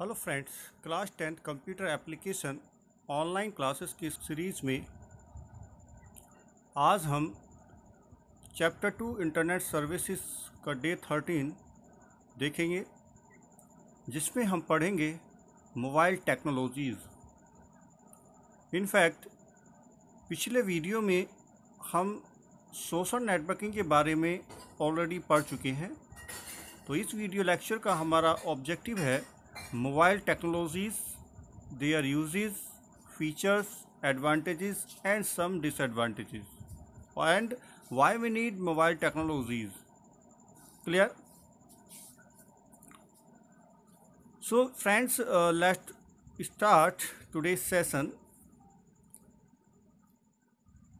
Hello friends class tenth computer application online classes की series में आज हम चैप्टर टू इंटरनेट सर्विसेज का डे थर्टीन देखेंगे जिसमें हम पढ़ेंगे मोबाइल टेक्नोलॉजीज़ इनफैक्ट पिछले वीडियो में हम सोशल नेटवर्किंग के बारे में ऑलरेडी पढ़ चुके हैं तो इस वीडियो लेक्चर का हमारा ऑब्जेक्टिव है mobile technologies their uses features advantages and some disadvantages and why we need mobile technologies clear so friends uh, let's start today's session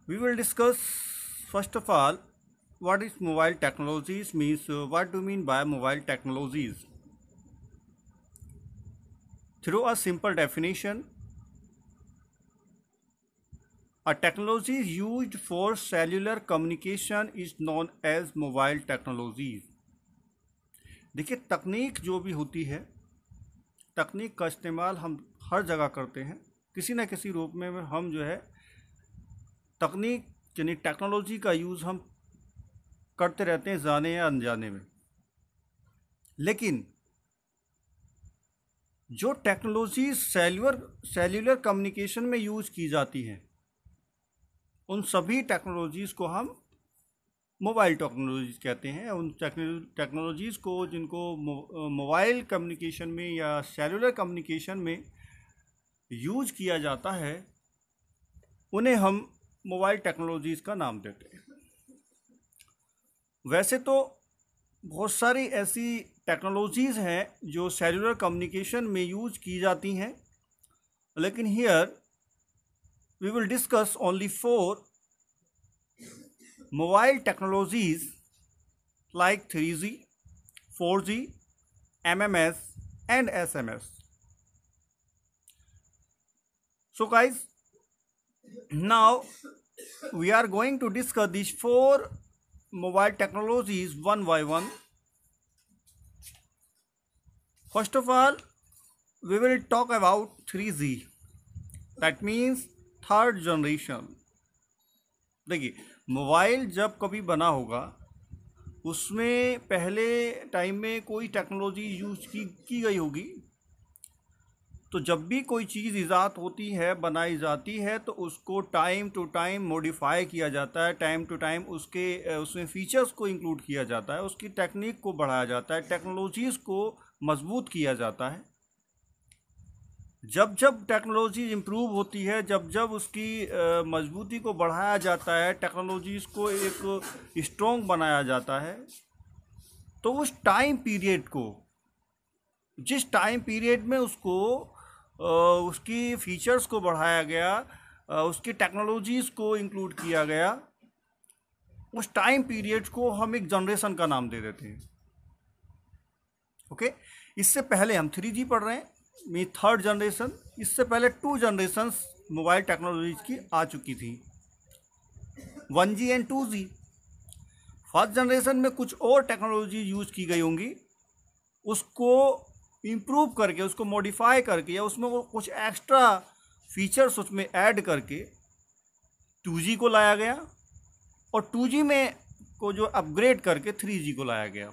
we will discuss first of all what is mobile technologies means uh, what do you mean by mobile technologies through a simple definition a technology used for cellular communication is known as mobile technologies देखिए तकनीक जो भी होती है तकनीक का इस्तेमाल हम हर जगह करते हैं किसी न किसी रूप में हम जो है तकनीक यानी टेक्नोलॉजी का यूज़ हम करते रहते हैं जाने या अनजाने में लेकिन जो टेक्नोलॉजी सेल्युलर सेल्युलर कम्युनिकेशन में यूज की जाती है उन सभी टेक्नोलॉजीज़ को हम मोबाइल टेक्नोलॉजीज़ कहते हैं उन टेक्नोलॉजीज़ को जिनको मोबाइल कम्युनिकेशन में या सेलुलर कम्युनिकेशन में यूज किया जाता है उन्हें हम मोबाइल टेक्नोलॉजीज़ का नाम देते हैं वैसे तो बहुत सारी ऐसी टेक्नोलॉजीज़ हैं जो सेलुलर कम्युनिकेशन में यूज की जाती हैं लेकिन here we will discuss only four mobile technologies like three G four G M M S and S M S so guys now we are going to discuss this four mobile technologies one by one first of all we will talk about three G that means third generation देखिए mobile जब कभी बना होगा उसमें पहले time में कोई technology use की की गई होगी तो जब भी कोई चीज़ ईजाद होती है बनाई जाती है तो उसको टाइम टू टाइम मॉडिफाई किया जाता है टाइम टू टाइम उसके उसमें फ़ीचर्स को इंक्लूड किया जाता है उसकी टेक्निक को बढ़ाया जाता है टेक्नोलॉजीज़ को मजबूत किया जाता है जब जब टेक्नोलॉजी इम्प्रूव होती है जब जब उसकी मजबूती को बढ़ाया जाता है टेक्नोलॉजीज़ को एक स्ट्रॉन्ग बनाया जाता है तो उस टाइम पीरियड को जिस टाइम पीरियड में उसको उसकी फीचर्स को बढ़ाया गया उसकी टेक्नोलॉजीज़ को इंक्लूड किया गया उस टाइम पीरियड को हम एक जनरेशन का नाम दे देते हैं ओके इससे पहले हम थ्री जी पढ़ रहे हैं मी थर्ड जनरेशन इससे पहले टू जनरेशन मोबाइल टेक्नोलॉजीज की आ चुकी थी one G and two G first generation में कुछ और टेक्नोलॉजी यूज की गई होंगी उसको इम्प्रूव करके उसको मॉडिफाई करके या उसमें कुछ एक्स्ट्रा फीचर्स उसमें ऐड करके टू जी को लाया गया और टू जी में को जो अपग्रेड करके थ्री जी को लाया गया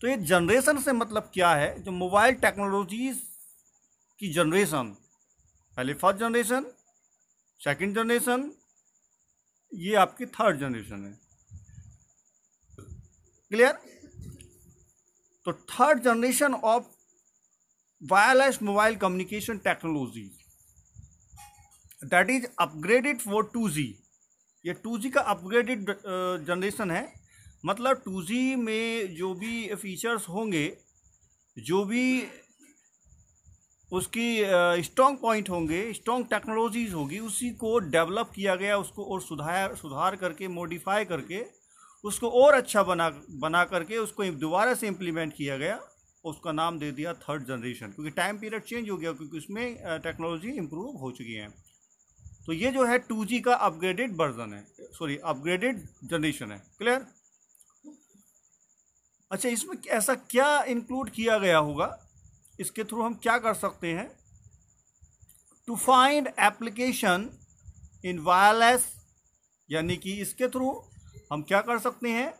तो ये जनरेशन से मतलब क्या है जो मोबाइल टेक्नोलॉजीज की जनरेशन पहले फर्स्ट जनरेशन सेकंड जनरेशन ये आपकी थर्ड जनरेशन है क्लियर तो third generation of wireless mobile communication technology that is upgraded for two G ये टू जी का अपग्रेडेड जनरेशन uh, है मतलब जी में जो भी फीचर्स होंगे जो भी उसकी स्ट्रॉन्ग पॉइंट होंगे स्ट्रॉन्ग टेक्नोलॉजीज होगी उसी को डेवलप किया गया उसको और सुधार सुधार करके मॉडिफाई करके उसको और अच्छा बना बना करके उसको दोबारा से इम्प्लीमेंट किया गया उसका नाम दे दिया थर्ड जनरेशन क्योंकि टाइम पीरियड चेंज हो गया क्योंकि उसमें टेक्नोलॉजी इम्प्रूव हो चुकी है तो ये जो है टू का अपग्रेडेड वर्जन है सॉरी अपग्रेडेड जनरेशन है क्लियर अच्छा इसमें ऐसा क्या इंक्लूड किया गया होगा इसके थ्रू हम क्या कर सकते हैं to find application in wireless यानी कि इसके थ्रू हम क्या कर सकते हैं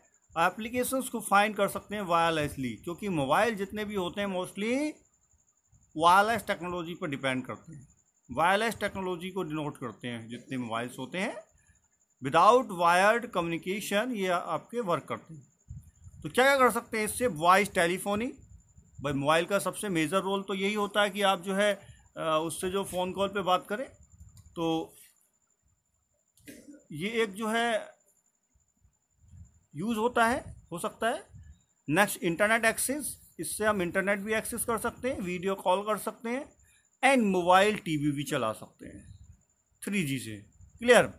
एप्लीकेशंस को फाइंड कर सकते हैं वायरलेसली क्योंकि मोबाइल जितने भी होते हैं मोस्टली वायरलेस टेक्नोलॉजी पर डिपेंड करते हैं वायरलेस टेक्नोलॉजी को डिनोट करते हैं जितने मोबाइल्स होते हैं विदाउट वायर्ड कम्युनिकेशन ये आपके वर्क करते हैं तो क्या क्या कर सकते हैं इससे वॉइस टेलीफोनी भाई मोबाइल का सबसे मेजर रोल तो यही होता है कि आप जो है उससे जो फ़ोन कॉल पे बात करें तो ये एक जो है यूज़ होता है हो सकता है नेक्स्ट इंटरनेट एक्सेस इससे हम इंटरनेट भी एक्सेस कर सकते हैं वीडियो कॉल कर सकते हैं एंड मोबाइल टीवी भी चला सकते हैं थ्री जी से क्लियर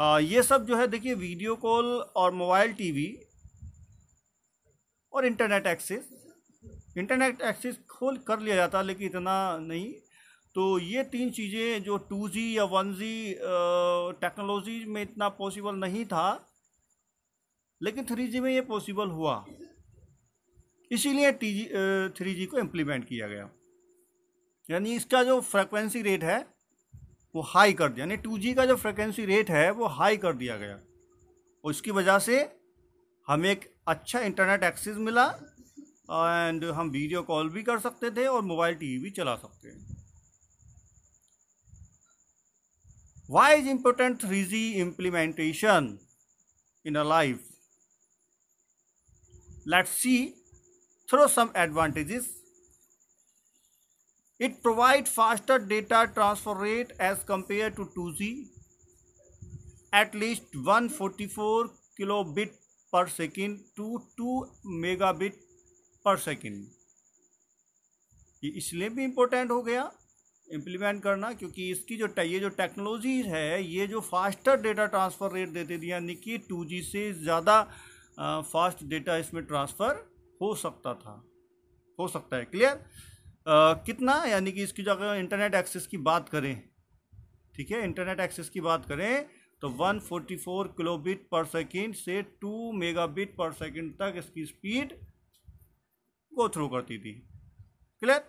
आ, ये सब जो है देखिए वीडियो कॉल और मोबाइल टीवी और इंटरनेट एक्सेस इंटरनेट एक्सेस खोल कर लिया जाता लेकिन इतना नहीं तो ये तीन चीज़ें जो टू जी या वन जी टेक्नोलॉजी में इतना पॉसिबल नहीं था लेकिन थ्री जी में ये पॉसिबल हुआ इसीलिए टी जी थ्री जी को इम्प्लीमेंट किया गया यानी इसका जो फ्रिक्वेंसी रेट है वो हाई कर दिया यानी टू जी का जो फ्रिक्वेंसी रेट है वो हाई कर दिया गया और इसकी वजह से हमें एक अच्छा इंटरनेट एक्सेस मिला एंड हम वीडियो कॉल भी कर सकते थे और मोबाइल टीवी भी चला सकते हैं why is important three G implementation in a life let see through some advantages it provide faster data transfer rate as compare to two G at least one forty four kilo bit second to two mega bit per second ये इसलिए भी important हो गया implement करना क्योंकि इसकी जो ये जो टेक्नोलॉजी है ये जो फास्टर डेटा ट्रांसफ़र रेट देती थी यानी कि टू जी से ज़्यादा फास्ट डेटा इसमें ट्रांसफ़र हो सकता था हो सकता है क्लियर कितना यानी कि इसकी जो अगर इंटरनेट एक्सेस की बात करें ठीक है इंटरनेट एक्सेस की बात करें तो 144 किलोबिट पर सेकेंड से 2 मेगाबिट पर सेकेंड तक इसकी स्पीड गो थ्रू करती थी क्लियर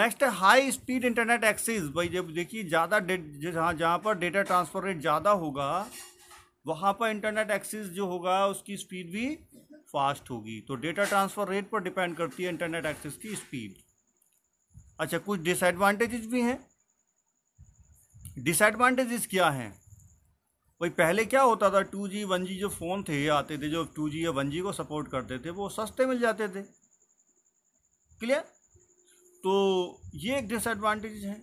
नेक्स्ट है हाई स्पीड इंटरनेट एक्सेस भाई जब देखिए ज़्यादा डेट जहाँ जहाँ पर डेटा ट्रांसफर रेट ज़्यादा होगा वहाँ पर इंटरनेट एक्सेस जो होगा उसकी स्पीड भी फास्ट होगी तो डेटा ट्रांसफ़र रेट पर डिपेंड करती है इंटरनेट एक्सेस की स्पीड अच्छा कुछ डिसएडवांटेजेस भी हैं डिसएडवांटेजेस क्या हैं भाई पहले क्या होता था टू जी वन जी जो फ़ोन थे आते थे जो टू जी या वन जी को सपोर्ट करते थे वो सस्ते मिल जाते थे क्लियर तो ये एक डिसएडवांटेज है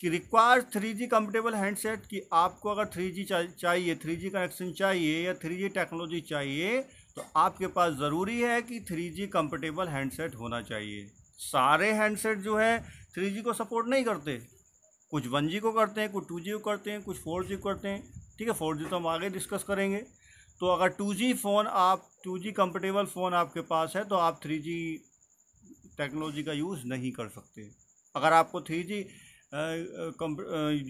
कि required three G comfortable handset कि आपको अगर थ्री जी चाहिए थ्री जी कनेक्शन चाहिए या थ्री जी टेक्नोलॉजी चाहिए तो आपके पास ज़रूरी है कि थ्री जी कम्फर्टेबल हैंडसेट होना चाहिए सारे हैंडसेट जो है थ्री जी को सपोर्ट नहीं करते कुछ वन जी को करते हैं कुछ टू जी को करते हैं कुछ फोर जी को करते हैं ठीक है फोर तो हम आगे डिस्कस करेंगे तो अगर टू फ़ोन आप टू जी कम्फर्टेबल फ़ोन आपके पास है तो आप थ्री जी टेक्नोलॉजी का यूज़ नहीं कर सकते अगर आपको थ्री जी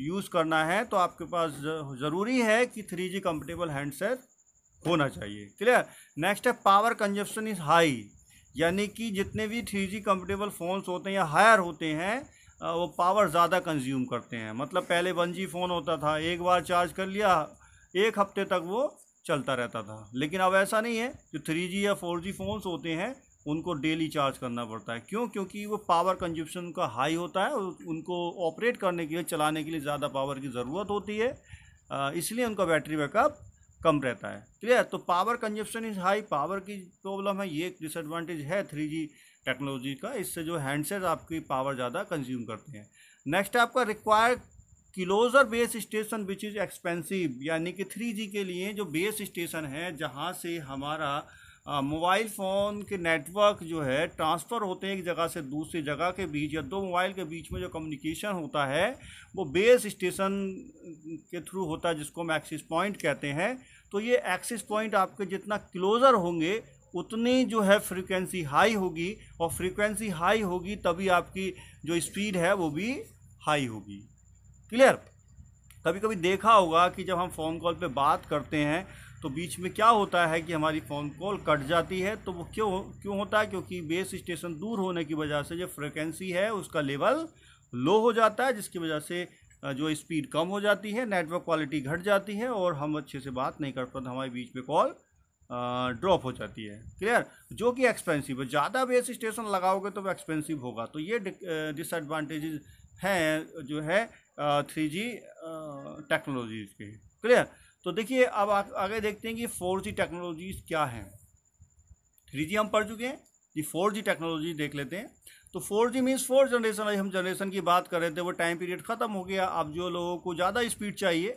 यूज़ करना है तो आपके पास ज़रूरी है कि थ्री जी कम्फर्टेबल हैंडसेट होना चाहिए क्लियर नेक्स्ट है पावर कंजप्शन इज़ हाई यानी कि जितने भी थ्री जी कम्फर्टेबल फ़ोन्स होते हैं या हायर होते हैं वो पावर ज़्यादा कंज्यूम करते हैं मतलब पहले वन जी फ़ोन होता था एक बार चार्ज कर लिया एक हफ्ते तक वो चलता रहता था लेकिन अब ऐसा नहीं है जो थ्री जी या फोर जी फ़ोन्स होते हैं उनको डेली चार्ज करना पड़ता है क्यों क्योंकि वो पावर कंजप्शन का हाई होता है उनको ऑपरेट करने के लिए चलाने के लिए ज़्यादा पावर की ज़रूरत होती है इसलिए उनका बैटरी बैकअप कम रहता है क्लियर तो power consumption is high power की प्रॉब्लम है ये एक डिसएडवांटेज है थ्री जी टेक्नोलॉजी का इससे जो हैंडसेट आपकी पावर ज़्यादा कंज्यूम करते हैं नेक्स्ट आपका require closer base station which is expensive यानी कि थ्री जी के लिए जो बेस स्टेशन है जहाँ से हमारा मोबाइल फ़ोन के नेटवर्क जो है ट्रांसफ़र होते हैं एक जगह से दूसरी जगह के बीच या दो मोबाइल के बीच में जो कम्युनिकेशन होता है वो बेस स्टेशन के थ्रू होता है जिसको हम एक्सिस पॉइंट कहते हैं तो ये एक्सिस पॉइंट आपके जितना क्लोज़र होंगे उतनी जो है फ्रीक्वेंसी हाई होगी और फ्रीक्वेंसी हाई होगी तभी आपकी जो स्पीड है वो भी हाई होगी क्लियर कभी कभी देखा होगा कि जब हम फ़ोन कॉल पे बात करते हैं तो बीच में क्या होता है कि हमारी फ़ोन कॉल कट जाती है तो वो क्यों क्यों होता है क्योंकि बेस स्टेशन दूर होने की वजह से जो फ्रिक्वेंसी है उसका लेवल लो हो जाता है जिसकी वजह से जो स्पीड कम हो जाती है नेटवर्क क्वालिटी घट जाती है और हम अच्छे से बात नहीं कर पाते हमारे बीच में कॉल ड्रॉप हो जाती है क्लियर जो कि एक्सपेंसिव है ज़्यादा बेस स्टेशन लगाओगे तो वो एक्सपेंसिव होगा तो ये डिसएडवांटेजेस हैं जो है थ्री जी टेक्नोलॉजीज़ के क्लियर तो देखिए अब आ, आगे देखते हैं कि फोर जी टेक्नोलॉजीज़ क्या हैं थ्री जी हम पढ़ चुके हैं जी फोर जी टेक्नोलॉजी देख लेते हैं तो four G means four generation अभी हम जनरेशन की बात कर रहे थे वो टाइम पीरियड ख़त्म हो गया अब जो लोगों को ज़्यादा स्पीड चाहिए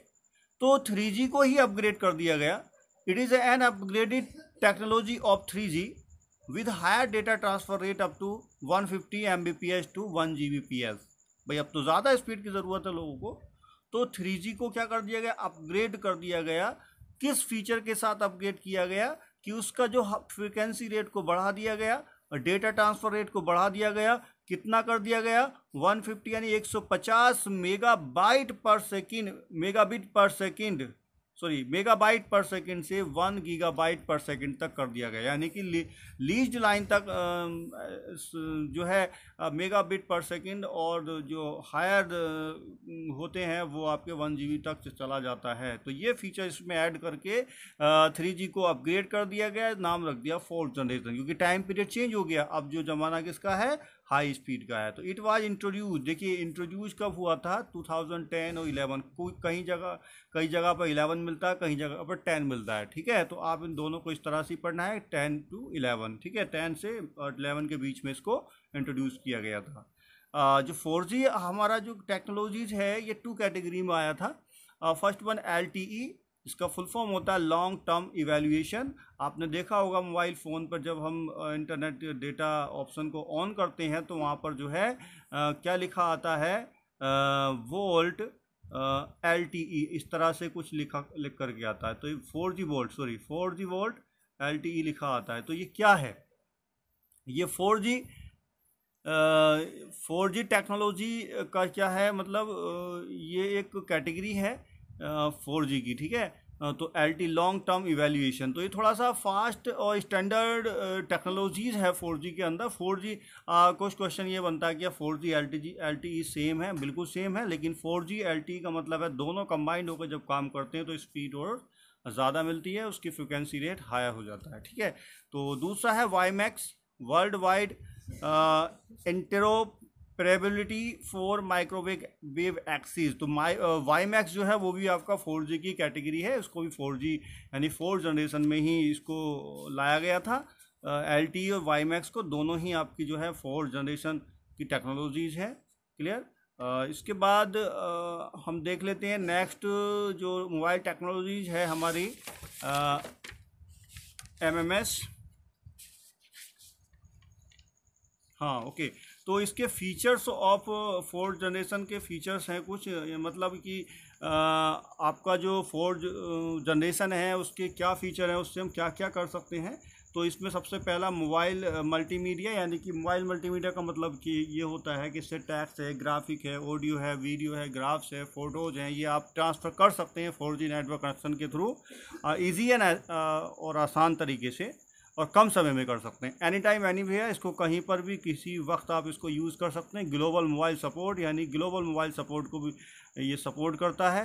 तो थ्री जी को ही अपग्रेड कर दिया गया it is an technology of three G with higher data transfer rate up to one fifty M B P S to one G B P S भाई अब तो ज़्यादा स्पीड की ज़रूरत है लोगों को तो थ्री जी को क्या कर दिया गया अपग्रेड कर दिया गया किस फीचर के साथ अपग्रेड किया गया कि उसका जो फ्रिक्वेंसी रेट को बढ़ा दिया गया और डेटा ट्रांसफ़र रेट को बढ़ा दिया गया कितना कर दिया गया 150 यानी 150 megabyte per second megabit per second sorry megabyte per second से वन गीगाबाइट पर सेकंड तक कर दिया गया यानी कि लीज लाइन तक जो है मेगाबिट पर सेकंड और जो हायर होते हैं वो आपके वन जी तक चला जाता है तो ये फीचर इसमें ऐड करके थ्री जी को अपग्रेड कर दिया गया नाम रख दिया फोर्थ जनरेशन क्योंकि टाइम पीरियड चेंज हो गया अब जो ज़माना किसका है हाई स्पीड का है तो इट वाज इंट्रोड्यूस देखिए इंट्रोड्यूस कब हुआ था 2010 और 11 कोई कहीं जगह कई जगह पर 11 मिलता है कहीं जगह पर 10 मिलता है ठीक है तो आप इन दोनों को इस तरह से पढ़ना है 10 टू 11 ठीक है 10 से और 11 के बीच में इसको इंट्रोड्यूस किया गया था आ, जो फोर हमारा जो टेक्नोलॉजीज़ है ये टू कैटेगरी में आया था first one L T E इसका फुल फॉर्म होता है लॉन्ग टर्म इवेल्यूएशन आपने देखा होगा मोबाइल फ़ोन पर जब हम इंटरनेट डेटा ऑप्शन को ऑन करते हैं तो वहाँ पर जो है आ, क्या लिखा आता है आ, वोल्ट एल टी ई इस तरह से कुछ लिखा लिख करके आता है तो four G VoLTE sorry four G VoLTE L T E लिखा आता है तो ये क्या है ये four G four G technology का क्या है मतलब ये एक कैटेगरी है फोर जी की ठीक है तो L T long term evaluation तो ये थोड़ा सा फास्ट और स्टैंडर्ड टेक्नोलॉजीज़ है फोर जी के अंदर फोर जी कुछ क्वेश्चन ये बनता है कि four G L T G L T same है बिल्कुल सेम है लेकिन फोर जी एल टी का मतलब है दोनों कंबाइंड होकर जब काम करते हैं तो स्पीड और ज़्यादा मिलती है उसकी फ्रिक्वेंसी रेट हाई हो जाता है ठीक है तो दूसरा है WiMAX world wide interoperability for microwave wave access तो माई वाई मैक्स जो है वो भी आपका फोर जी की कैटेगरी है इसको भी फोर जी यानी फोर जनरेशन में ही इसको लाया गया था एल uh, टी और वाई मैक्स को दोनों ही आपकी जो है फोर जनरेशन की टेक्नोलॉजीज़ है क्लियर uh, इसके बाद uh, हम देख लेते हैं नेक्स्ट जो मोबाइल टेक्नोलॉजीज है हमारी एम एम एस हाँ ओके okay. तो इसके फीचर्स ऑफ फोर्थ जनरेशन के फीचर्स हैं कुछ uh, मतलब कि uh, आपका जो फोर्थ जनरेशन uh, है उसके क्या फीचर हैं उससे हम क्या क्या कर सकते हैं तो इसमें सबसे पहला मोबाइल मल्टीमीडिया यानी कि मोबाइल मल्टीमीडिया का मतलब कि ये होता है कि इससे टैक्स है ग्राफिक है ऑडियो है वीडियो है ग्राफ्स है फ़ोटोज़ हैं ये आप ट्रांसफ़र कर सकते हैं फोर नेटवर्क कनेक्शन के थ्रू ईजी एंड और आसान तरीके से और कम समय में कर सकते हैं एनी टाइम एनी भी है इसको कहीं पर भी किसी वक्त आप इसको यूज़ कर सकते हैं ग्लोबल मोबाइल सपोर्ट यानी ग्लोबल मोबाइल सपोर्ट को भी ये सपोर्ट करता है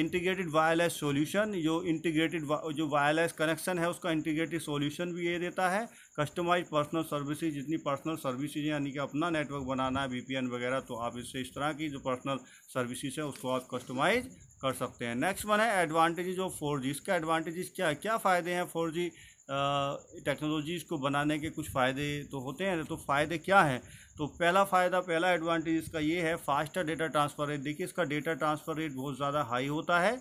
इंटीग्रेटेड वायरलेस सॉल्यूशन जो इंटीग्रेटेड जो वायरलेस कनेक्शन है उसका इंटीग्रेटेड सॉल्यूशन भी ये देता है कस्टमाइज पर्सनल सर्विसेज जितनी पर्सनल सर्विसेज यानी कि अपना नेटवर्क बनाना है वीपीएन वगैरह तो आप इससे इस तरह की जो पर्सनल सर्विसेज है उसको आप कस्टमाइज कर सकते हैं नेक्स्ट वन है एडवांटेजेज ऑफ फोर जी इसका एडवांटेज़ क्या है क्या फ़ायदे हैं फोर टेक्नोलॉजीज़ को बनाने के कुछ फ़ायदे तो होते हैं तो फ़ायदे क्या हैं तो पहला फ़ायदा पहला एडवांटेज इसका ये है फास्टर डेटा ट्रांसफ़र रेट देखिए इसका डेटा ट्रांसफ़र रेट बहुत ज़्यादा हाई होता है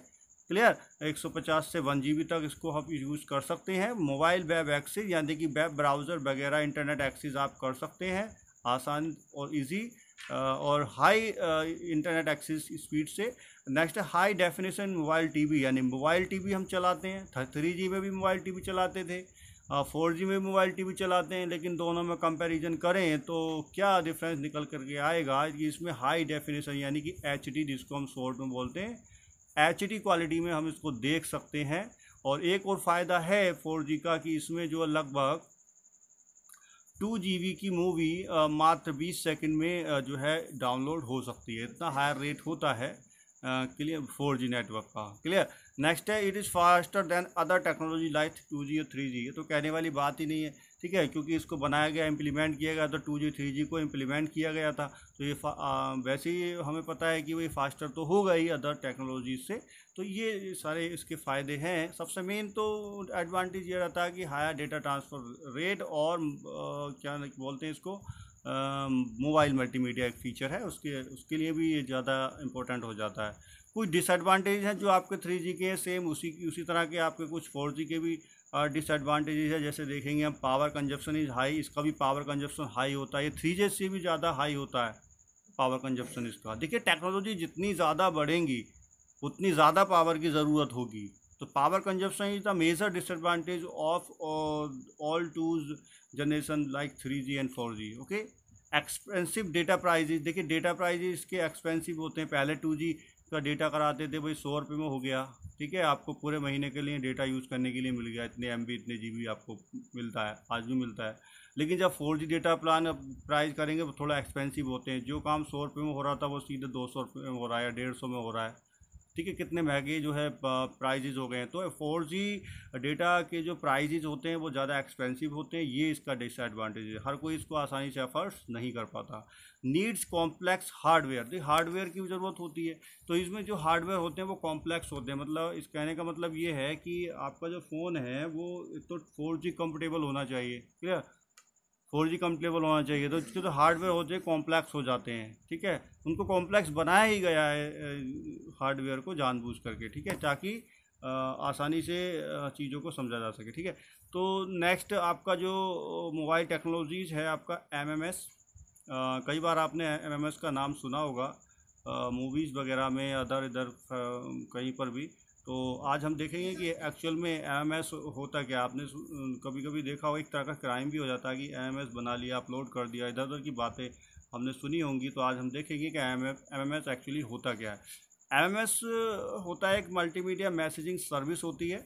क्लियर 150 से वन जी तक इसको हम यूज़ कर सकते हैं मोबाइल वेब एक्सेस यानी कि वेब ब्राउज़र वगैरह इंटरनेट एक्सेस आप कर सकते हैं आसान और ईजी और हाई इंटरनेट एक्सेस स्पीड से नेक्स्ट है हाई डेफिनेशन मोबाइल टीवी यानी मोबाइल टीवी हम चलाते हैं थ्री जी में भी मोबाइल टीवी चलाते थे फोर जी में भी मोबाइल टीवी चलाते हैं लेकिन दोनों में कंपैरिजन करें तो क्या डिफरेंस निकल करके आएगा कि इसमें हाई डेफिनेशन यानी कि एच डी जिसको हम शॉर्ट में बोलते हैं एच डी क्वालिटी में हम इसको देख सकते हैं और एक और फ़ायदा है फोर जी का कि इसमें जो लगभग टू जी की मूवी मात्र बीस सेकेंड में जो है डाउनलोड हो सकती है इतना हायर रेट होता है क्लियर फोर जी नेटवर्क का क्लियर नेक्स्ट है it is faster than other technology like two G और थ्री जी तो कहने वाली बात ही नहीं है ठीक है क्योंकि इसको बनाया गया इम्प्लीमेंट किया गया था टू जी थ्री जी को इम्प्लीमेंट किया गया था तो ये आ, वैसे ही हमें पता है कि वही फास्टर तो होगा ही अदर टेक्नोलॉजी से तो ये सारे इसके फ़ायदे हैं सबसे मेन तो एडवांटेज ये रहता है कि हायर डेटा ट्रांसफ़र रेट और आ, क्या बोलते हैं इसको मोबाइल मल्टीमीडिया एक फ़ीचर है उसके उसके लिए भी ये ज़्यादा इम्पोर्टेंट हो जाता है कुछ डिसएडवांटेज हैं जो आपके थ्री जी के हैं सेम उसी की उसी तरह के आपके कुछ फोर जी के भी और है जैसे देखेंगे हम पावर कंजप्शन इज़ हाई इसका भी पावर कंजप्शन हाई होता है ये थ्री जी से भी ज़्यादा हाई होता है पावर कंजप्शन इसका देखिए टेक्नोलॉजी जितनी ज़्यादा बढ़ेंगी उतनी ज़्यादा पावर की ज़रूरत होगी तो power consumption is the major disadvantage of all twos generation like three G and four G okay expensive data prices देखिए डेटा प्राइजेज इसके एक्सपेंसिव होते हैं पहले टू जी उसका डेटा कराते थे भाई सौ रुपये में हो गया ठीक है आपको पूरे महीने के लिए डेटा यूज़ करने के लिए मिल गया इतने एम इतने जी आपको मिलता है आज भी मिलता है लेकिन जब four G data plan price करेंगे तो थोड़ा एक्सपेंसिव होते हैं जो काम सौ रुपये में हो रहा था वो सीधे दो सौ रुपये में हो रहा है या डेढ़ सौ में हो रहा है ठीक है कितने महंगे जो है प्राइजेज हो गए हैं तो फोर जी डेटा के जो प्राइजेज होते हैं वो ज़्यादा एक्सपेंसिव होते हैं ये इसका डिसएडवांटेज है हर कोई इसको आसानी से अफर्स नहीं कर पाता नीड्स कॉम्प्लेक्स हार्डवेयर देखिए हार्डवेयर की ज़रूरत होती है तो इसमें जो हार्डवेयर होते हैं वो कॉम्प्लेक्स होते हैं मतलब इस कहने का मतलब ये है कि आपका जो फ़ोन है वो एक तो फोर जी होना चाहिए क्लियर फोर जी कंप्लेबल होना चाहिए तो जो तो हार्डवेयर होते हैं कॉम्प्लेक्स हो जाते हैं ठीक है उनको कॉम्प्लेक्स बनाया ही गया है हार्डवेयर को जानबूझ करके ठीक है ताकि आसानी से चीज़ों को समझा जा सके ठीक है तो नेक्स्ट आपका जो मोबाइल टेक्नोलॉजीज़ है आपका एमएमएस कई बार आपने एमएमएस का नाम सुना होगा मूवीज़ वगैरह में अदर इधर कहीं पर भी तो आज हम देखेंगे कि एक्चुअल में एम होता क्या आपने कभी कभी देखा हो एक तरह का क्राइम भी हो जाता है कि एम बना लिया अपलोड कर दिया इधर उधर की बातें हमने सुनी होंगी तो आज हम देखेंगे कि एम एम एक्चुअली होता क्या है एम होता है एक मल्टीमीडिया मैसेजिंग सर्विस होती है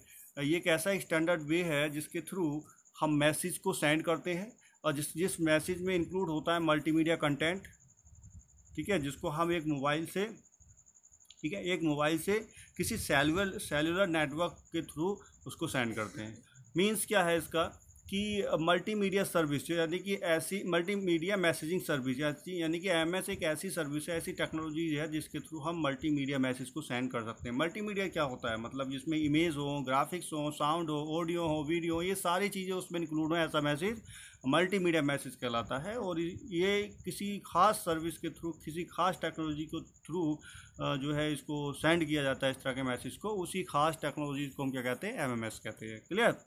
ये एक ऐसा स्टैंडर्ड वे है जिसके थ्रू हम मैसेज को सेंड करते हैं और जिस जिस मैसेज में इंक्लूड होता है मल्टीमीडिया कंटेंट ठीक है जिसको हम एक मोबाइल से ठीक है एक मोबाइल से किसी सेलुलर सेलुलर नेटवर्क के थ्रू उसको सेंड करते हैं मीन्स क्या है इसका कि मल्टीमीडिया सर्विस यानी कि ऐसी मल्टीमीडिया मैसेजिंग सर्विस यानी कि एम एक ऐसी सर्विस है ऐसी टेक्नोलॉजी है जिसके थ्रू हम मल्टीमीडिया मैसेज को सेंड कर सकते हैं मल्टीमीडिया क्या होता है मतलब जिसमें इमेज हो ग्राफिक्स हो साउंड हो ऑडियो हो वीडियो हो ये सारी चीज़ें उसमें इंक्लूड हो ऐसा मैसेज मल्टीमीडिया मैसेज कहलाता है और ये किसी खास सर्विस के थ्रू किसी खास टेक्नोलॉजी के थ्रू जो है इसको सेंड किया जाता है इस तरह के मैसेज को उसी खास टेक्नोलॉजी को हम क्या कहते हैं एम कहते हैं क्लियर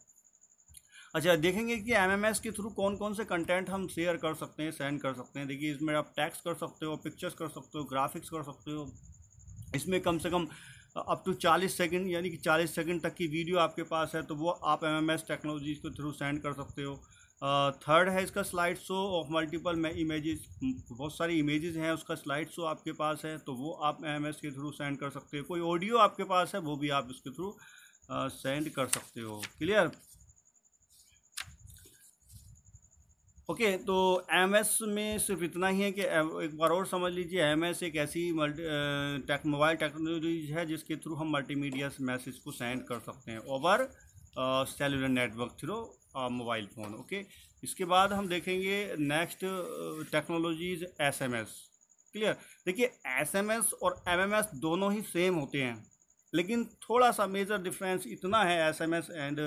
अच्छा देखेंगे कि एम के थ्रू कौन कौन से कंटेंट हम शेयर कर सकते हैं सेंड कर सकते हैं देखिए इसमें आप टैक्स कर सकते हो पिक्चर्स कर सकते हो ग्राफिक्स कर सकते हो इसमें कम से कम अप टू चालीस सेकंड यानी कि चालीस सेकंड तक की वीडियो आपके पास है तो वो आप एस टेक्नोलॉजी के थ्रू सेंड कर सकते हो थर्ड है इसका slide show of multiple images बहुत सारी इमेजेस हैं उसका स्लाइड शो आपके पास है तो वो आप एम के थ्रू सेंड कर सकते हो कोई ऑडियो आपके पास है वो भी आप इसके थ्रू सेंड कर सकते हो क्लियर ओके okay, तो एम में सिर्फ इतना ही है कि एक बार और समझ लीजिए एम एक ऐसी टेक मोबाइल टेक्नोलॉजी है जिसके थ्रू हम मल्टीमीडिया मैसेज को सेंड कर सकते हैं over cellular network through mobile phone okay इसके बाद हम देखेंगे नेक्स्ट टेक्नोलॉजीज़ एसएमएस क्लियर देखिए एसएमएस और एमएमएस दोनों ही सेम होते हैं लेकिन थोड़ा सा मेजर डिफरेंस इतना है एसएमएस एंड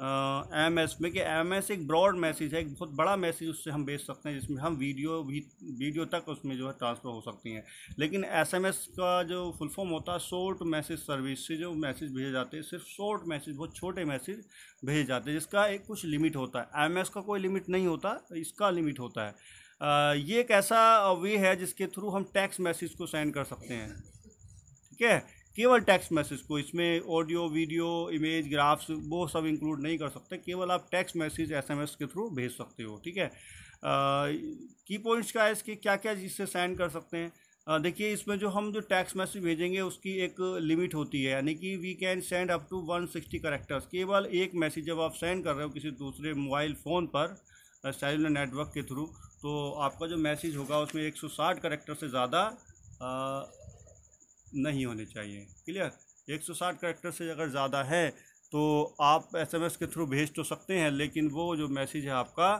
एम एस में कि एम एस एक ब्रॉड मैसेज है एक बहुत बड़ा मैसेज उससे हम भेज सकते हैं जिसमें हम वीडियो भी वीडियो तक उसमें जो है ट्रांसफ़र हो सकती हैं लेकिन एस एम एस का जो फुल फॉर्म होता है शॉर्ट मैसेज सर्विस से जो मैसेज भेजे जाते हैं सिर्फ शॉर्ट मैसेज बहुत छोटे मैसेज भेजे जाते हैं जिसका एक कुछ लिमिट होता है एम एस का कोई लिमिट नहीं होता इसका लिमिट होता है आ, ये एक ऐसा वे है जिसके थ्रू हम टैक्स मैसेज को सेंड कर सकते हैं ठीक है केवल टेक्स्ट मैसेज को इसमें ऑडियो वीडियो इमेज ग्राफ्स वो सब इंक्लूड नहीं कर सकते केवल आप टेक्स्ट मैसेज एसएमएस के थ्रू भेज सकते हो ठीक है की पॉइंट्स का है इसके क्या क्या जिससे सेंड कर सकते हैं देखिए इसमें जो हम जो टैक्स मैसेज भेजेंगे उसकी एक लिमिट होती है यानी कि we can send up to 160 characters केवल एक मैसेज जब आप सेंड कर रहे हो किसी दूसरे मोबाइल फ़ोन पर सेलुलर नेटवर्क के थ्रू तो आपका जो मैसेज होगा उसमें 160 करेक्टर से ज़्यादा नहीं होने चाहिए क्लियर 160 करेक्टर से अगर ज़्यादा है तो आप एसएमएस के थ्रू भेज तो सकते हैं लेकिन वो जो मैसेज है आपका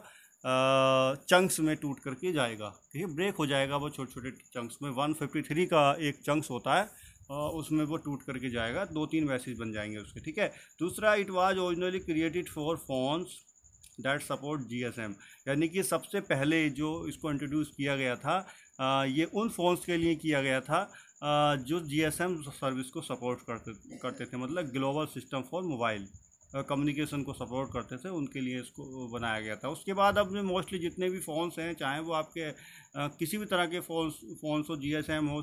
चंक्स में टूट करके जाएगा ठीक है ब्रेक हो जाएगा वो छोटे छोटे चंक्स में 153 का एक चंक्स होता है उसमें वो टूट करके जाएगा दो तीन मैसेज बन जाएंगे उसके ठीक है दूसरा it was originally created for phones that support M यानी कि सबसे पहले जो इसको इंट्रोड्यूस किया गया था ये उन फ़ोन्स के लिए किया गया था जो जीएसएम सर्विस को सपोर्ट करते करते थे मतलब global system for mobile communication को सपोर्ट करते थे उनके लिए इसको बनाया गया था उसके बाद अब मोस्टली जितने भी फ़ोन्स हैं चाहे वो आपके आ, किसी भी तरह के फ़ोन्स फ़ोन्स हो एम हो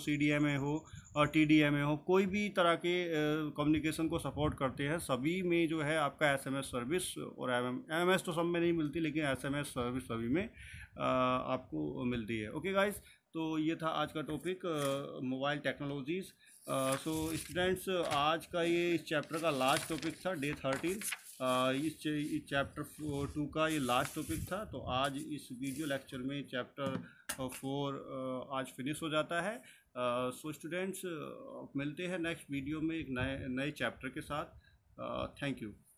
ए हो और ए हो कोई भी तरह के कम्युनिकेशन को सपोर्ट करते हैं सभी में जो है आपका एस सर्विस और एम एम एस तो सब में नहीं मिलती लेकिन एस सर्विस सभी में आ, आपको मिलती है ओके गाइज़ तो ये था आज का topic mobile technologies so students आज का ये इस चैप्टर का लास्ट टॉपिक था डे थर्टीन इस चैप्टर टू का ये लास्ट टॉपिक था तो आज इस वीडियो लेक्चर में चैप्टर फोर आज फिनिश हो जाता है सो uh, स्टूडेंट्स so मिलते हैं नेक्स्ट वीडियो में एक नए नए चैप्टर के साथ थैंक uh, यू